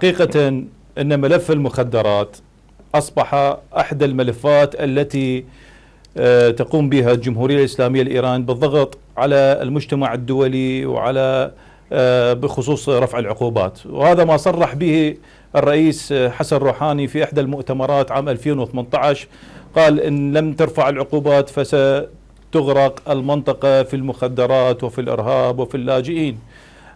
حقيقة أن ملف المخدرات أصبح أحد الملفات التي آه، تقوم بها الجمهورية الإسلامية الإيران بالضغط على المجتمع الدولي وعلى آه، بخصوص رفع العقوبات وهذا ما صرح به الرئيس حسن روحاني في إحدى المؤتمرات عام 2018 قال إن لم ترفع العقوبات فستغرق المنطقة في المخدرات وفي الإرهاب وفي اللاجئين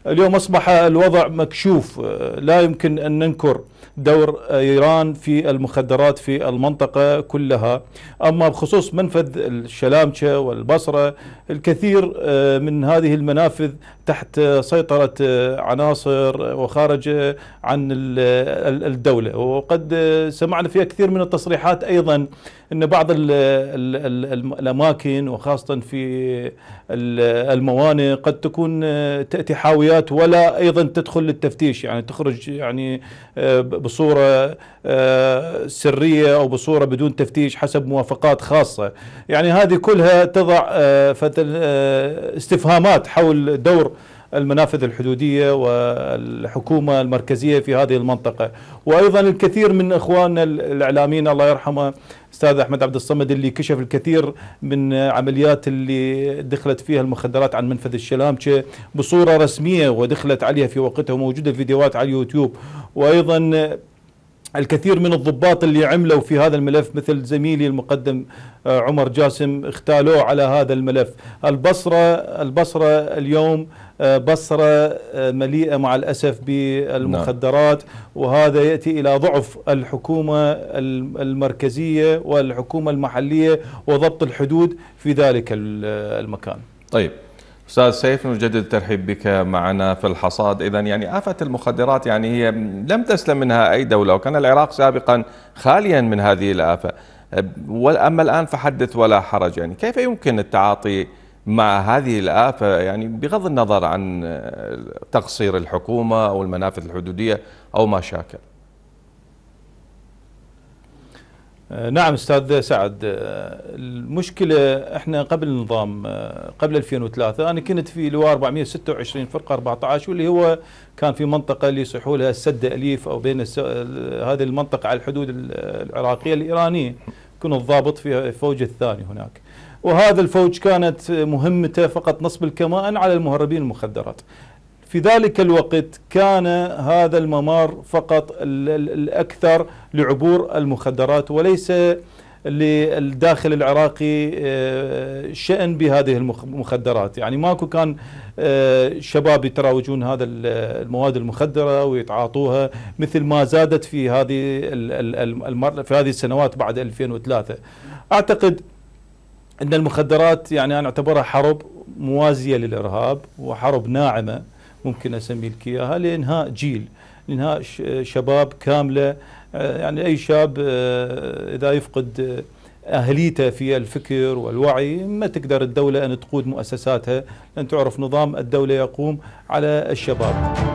اليوم أصبح الوضع مكشوف آه، لا يمكن أن ننكر دور إيران في المخدرات في المنطقة كلها أما بخصوص منفذ الشلامشة والبصرة الكثير آه، من هذه المنافذ تحت سيطرة آه، عناصر وخارجة عن الدولة وقد سمعنا فيها كثير من التصريحات أيضا أن بعض الأماكن وخاصة في الموانئ قد تكون تأتي حاويات الشخصيات ولا ايضا تدخل للتفتيش يعني تخرج يعني آه، بصوره آه، سريه او بصوره بدون تفتيش حسب موافقات خاصه يعني هذه كلها تضع آه، استفهامات حول دور المنافذ الحدودية والحكومة المركزية في هذه المنطقة وأيضا الكثير من إخواننا الإعلاميين الله يرحمه أستاذ أحمد عبد الصمد اللي كشف الكثير من عمليات اللي دخلت فيها المخدرات عن منفذ الشلامشة بصورة رسمية ودخلت عليها في وقتها وموجودة فيديوهات على اليوتيوب وأيضا الكثير من الضباط اللي عملوا في هذا الملف مثل زميلي المقدم آه، عمر جاسم اختالوه على هذا الملف البصرة البصرة اليوم آه، بصرة آه، مليئة مع الأسف بالمخدرات نعم. وهذا يأتي إلى ضعف الحكومة المركزية والحكومة المحلية وضبط الحدود في ذلك المكان طيب استاذ سيف نجدد الترحيب بك معنا في الحصاد اذا يعني افه المخدرات يعني هي لم تسلم منها اي دوله وكان العراق سابقا خاليا من هذه الافه اما الان فحدث ولا حرج يعني كيف يمكن التعاطي مع هذه الآفة يعني بغض النظر عن تقصير الحكومة أو المنافذ الحدودية أو ما شاكل آه، نعم استاذ سعد آه، المشكله احنا قبل النظام آه، قبل 2003 انا كنت في لواء 426 فرقه 14 واللي هو كان في منطقه اللي يصيحوا لها السد اليف او بين هذه المنطقه على الحدود العراقيه الايرانيه كنت ضابط في الفوج الثاني هناك وهذا الفوج كانت مهمته فقط نصب الكمائن على المهربين المخدرات في ذلك الوقت كان هذا الممر فقط الأكثر لعبور المخدرات وليس للداخل العراقي آه، شأن بهذه المخدرات يعني ماكو كان آه، شباب يتراوجون هذا المواد المخدرة ويتعاطوها مثل ما زادت في هذه في هذه السنوات بعد 2003 أعتقد أن المخدرات يعني أنا أعتبرها حرب موازية للإرهاب وحرب ناعمة ممكن اسمي لك اياها لانهاء جيل لانهاء شباب كامله آه، يعني اي شاب آه، اذا يفقد آه، اهليته في الفكر والوعي ما تقدر الدوله ان تقود مؤسساتها لان تعرف نظام الدوله يقوم على الشباب.